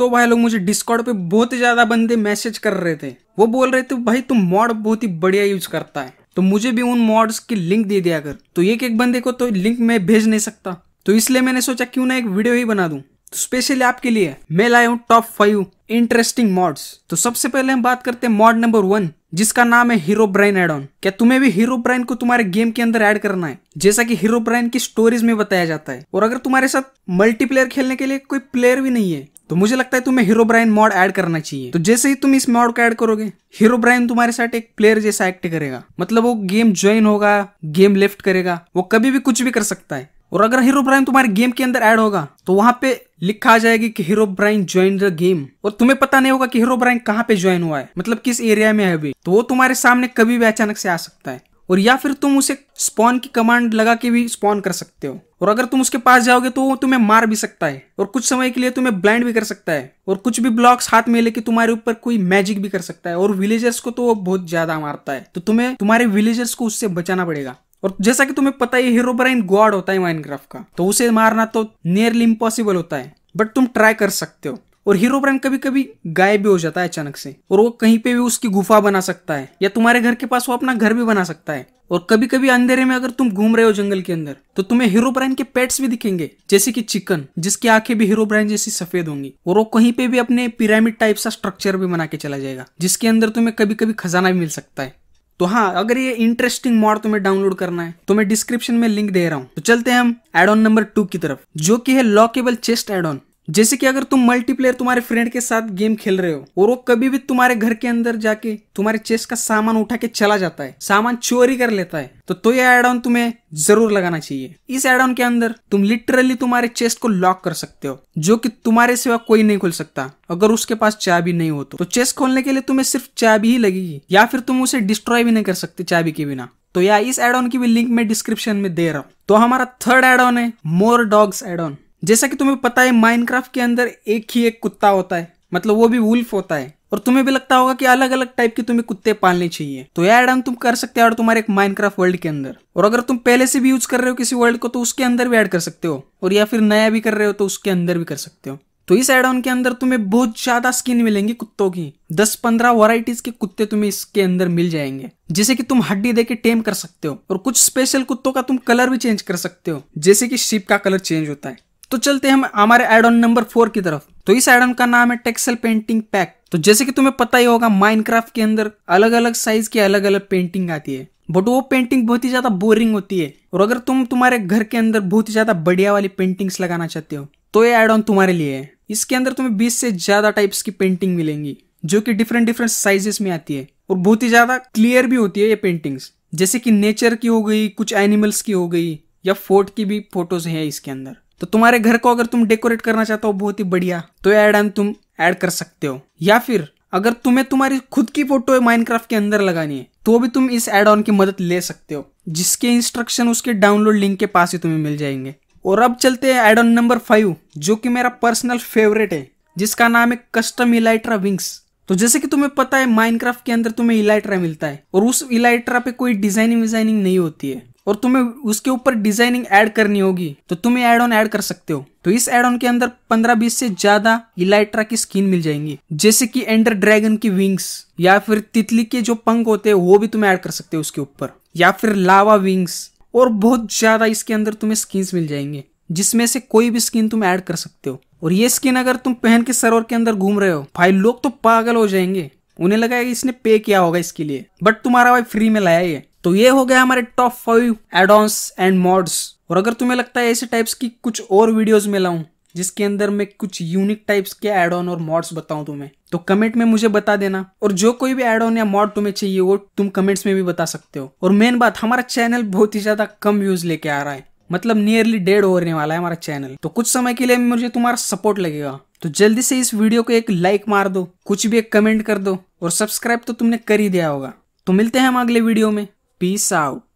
तो भाई लोग मुझे डिस्कॉर्ड पे बहुत ही ज्यादा बंदे मैसेज कर रहे थे वो बोल रहे थे भाई तुम मॉड बहुत ही बढ़िया यूज करता है तो मुझे भी उन मॉड्स की लिंक दे दिया कर तो एक एक बंदे को तो लिंक मैं भेज नहीं सकता तो इसलिए मैंने सोचा क्यों ना एक वीडियो ही बना दू तो स्पेशली आपके लिए मैं लाया हूँ टॉप फाइव इंटरेस्टिंग मॉड्स तो सबसे पहले हम बात करते हैं मॉड नंबर वन जिसका नाम है हीरो ब्राइन एड ऑन क्या तुम्हें भी हीरो ब्राइन को तुम्हारे गेम के अंदर ऐड करना है जैसा कि हीरो ब्राइन की स्टोरीज में बताया जाता है और अगर तुम्हारे साथ मल्टीप्लेयर खेलने के लिए कोई प्लेयर भी नहीं है तो मुझे लगता है तुम्हें हीरो ब्राइन मॉड ऐड करना चाहिए तो जैसे ही तुम इस मॉड को ऐड करोगे हीरो ब्राइन तुम्हारे साथ एक प्लेयर जैसा एक्ट करेगा मतलब वो गेम ज्वाइन होगा गेम लिफ्ट करेगा वो कभी भी कुछ भी कर सकता है और अगर हीरो ब्राइन तुम्हारे गेम के अंदर ऐड होगा तो वहां पे लिखा आ जाएगी कि Herobrine join the game और तुम्हें पता नहीं होगा कि हीरो ब्राइन कहाँ पे ज्वाइन हुआ है मतलब किस एरिया में है अभी तो वो तुम्हारे सामने कभी भी अचानक से आ सकता है और या फिर तुम उसे स्पॉन की कमांड लगा के भी स्पॉन कर सकते हो और अगर तुम उसके पास जाओगे तो वो तुम्हें मार भी सकता है और कुछ समय के लिए तुम्हें ब्लाइंड भी कर सकता है और कुछ भी ब्लॉक्स हाथ में लेके तुम्हारे ऊपर कोई मैजिक भी कर सकता है और विलेजर्स को तो वो बहुत ज्यादा मारता है तो तुम्हें तुम्हारे विलेजर्स को उससे बचाना पड़ेगा और जैसा कि तुम्हें पता है हीरो ब्राइन गॉड होता है माइनक्राफ्ट का तो उसे मारना तो नियरली इम्पॉसिबल होता है बट तुम ट्राई कर सकते हो और हीरो ब्रांड कभी कभी गायब भी हो जाता है अचानक से और वो कहीं पे भी उसकी गुफा बना सकता है या तुम्हारे घर के पास वो अपना घर भी बना सकता है और कभी कभी अंधेरे में अगर तुम घूम रहे हो जंगल के अंदर तो तुम्हें हीरो ब्रांड के पेट्स भी दिखेंगे जैसे कि चिकन जिसकी आंखें भी हीरो ब्रांड जैसी सफेद होंगी और वो कहीं पे भी अपने पिरामिड टाइप सा स्ट्रक्चर भी बना के चला जाएगा जिसके अंदर तुम्हें कभी कभी खजाना भी मिल सकता है तो हाँ अगर ये इंटरेस्टिंग मॉड तुम्हें डाउनलोड करना है तो मैं डिस्क्रिप्शन में लिंक दे रहा हूँ तो चलते हैं हम एड ऑन नंबर टू की तरफ जो की है लॉकेबल चेस्ट एड ऑन जैसे कि अगर तुम मल्टीप्लेयर तुम्हारे फ्रेंड के साथ गेम खेल रहे हो और वो कभी भी तुम्हारे घर के अंदर जाके तुम्हारे चेस का सामान उठा के चला जाता है सामान चोरी कर लेता है तो, तो ये एड ऑन तुम्हें जरूर लगाना चाहिए इस एड ऑन के अंदर तुम लिटरली तुम्हारे चेस्ट को लॉक कर सकते हो जो कि तुम्हारे सिवा कोई नहीं खोल सकता अगर उसके पास चाबी नहीं हो तो चेस्ट तो खोलने के लिए तुम्हें सिर्फ चाबी ही लगेगी या फिर तुम उसे डिस्ट्रॉय भी नहीं कर सकते चाबी के बिना तो या इस एड ऑन की भी लिंक मैं डिस्क्रिप्शन में दे रहा हूँ तो हमारा थर्ड एड ऑन है मोर डॉग्स एड ऑन जैसा कि तुम्हें पता है माइनक्राफ्ट के अंदर एक ही एक कुत्ता होता है मतलब वो भी वुल्फ होता है और तुम्हें भी लगता होगा कि अलग अलग टाइप के तुम्हें कुत्ते पालने चाहिए तो यह एड तुम कर सकते हो और तुम्हारे एक माइनक्राफ्ट वर्ल्ड के अंदर और अगर तुम पहले से भी यूज कर रहे हो किसी वर्ल्ड को तो उसके अंदर भी ऐड कर सकते हो और या फिर नया भी कर रहे हो तो उसके अंदर भी कर सकते हो तो इस एड ऑन के अंदर तुम्हें बहुत ज्यादा स्किन मिलेंगी कुत्तों की दस पंद्रह वराइटीज के कुत्ते तुम्हें इसके अंदर मिल जाएंगे जैसे कि तुम हड्डी देके टेम कर सकते हो और कुछ स्पेशल कुत्तों का तुम कलर भी चेंज कर सकते हो जैसे कि शिप का कलर चेंज होता है तो चलते हम हमारे एड ऑन नंबर फोर की तरफ तो इस एड ऑन का नाम है टेक्सल पेंटिंग पैक तो जैसे कि तुम्हें पता ही होगा माइनक्राफ्ट के अंदर अलग अलग साइज की अलग अलग पेंटिंग आती है बट वो पेंटिंग बहुत ही ज्यादा बोरिंग होती है और अगर तुम तुम्हारे घर के अंदर बहुत ही ज्यादा बढ़िया वाली पेंटिंग्स लगाना चाहते हो तो ये एड ऑन तुम्हारे लिए है इसके अंदर तुम्हें बीस से ज्यादा टाइप्स की पेंटिंग मिलेंगी जो कि डिफरेंट डिफरेंट साइजेस में आती है और बहुत ही ज्यादा क्लियर भी होती है ये पेंटिंग्स जैसे कि नेचर की हो गई कुछ एनिमल्स की हो गई या फोर्ट की भी फोटोज है इसके अंदर तो तुम्हारे घर को अगर तुम डेकोरेट करना चाहते हो बहुत ही बढ़िया तो एड तुम ऐड कर सकते हो या फिर अगर तुम्हें तुम्हारी खुद की फोटो माइनक्राफ्ट के अंदर लगानी है तो भी तुम इस एड ऑन की मदद ले सकते हो जिसके इंस्ट्रक्शन उसके डाउनलोड लिंक के पास ही तुम्हें मिल जाएंगे और अब चलते हैं एड ऑन नंबर फाइव जो कि मेरा पर्सनल फेवरेट है जिसका नाम है कस्टम इलाइट्रा विंग्स तो जैसे कि तुम्हें पता है माइनक्राफ्ट के अंदर तुम्हें इलाइट्रा मिलता है और उस इलाइट्रा पे कोई डिजाइनिंग विजाइनिंग नहीं होती है और तुम्हें उसके ऊपर डिजाइनिंग ऐड करनी होगी तो तुम ये एड ऑन ऐड कर सकते हो तो इस एड ऑन के अंदर 15-20 से ज्यादा इलाइट्रा की स्किन मिल जाएंगी जैसे कि एंडर ड्रैगन की विंग्स या फिर तितली के जो पंख होते हैं वो भी तुम ऐड कर सकते हो उसके ऊपर या फिर लावा विंग्स और बहुत ज्यादा इसके अंदर तुम्हें स्किन्स मिल जाएंगे जिसमें से कोई भी स्किन तुम ऐड कर सकते हो और ये स्किन अगर तुम पहन के सर्वर के अंदर घूम रहे हो भाई लोग तो पागल हो जाएंगे उन्हें लगा इसने पे किया होगा इसके लिए बट तुम्हारा भाई फ्री में लाया ये तो ये हो गया हमारे top five add and mods और अगर तुम्हें लगता है ऐसे टाइप्स की कुछ और वीडियोस में लाऊं जिसके अंदर मैं कुछ यूनिक टाइप्स के एड ऑन और मॉड्स बताऊं तुम्हें तो कमेंट में मुझे बता देना और जो कोई भी एड ऑन या मॉड तुम्हें चाहिए वो तुम कमेंट्स में भी बता सकते हो और मेन बात हमारा चैनल बहुत ही ज्यादा कम व्यूज लेके आ रहा है मतलब नियरली डेड होने वाला है हमारा चैनल तो कुछ समय के लिए मुझे तुम्हारा सपोर्ट लगेगा तो जल्दी से इस वीडियो को एक लाइक मार दो कुछ भी एक कमेंट कर दो और सब्सक्राइब तो तुमने कर ही दिया होगा तो मिलते हैं हम अगले वीडियो में Peace out.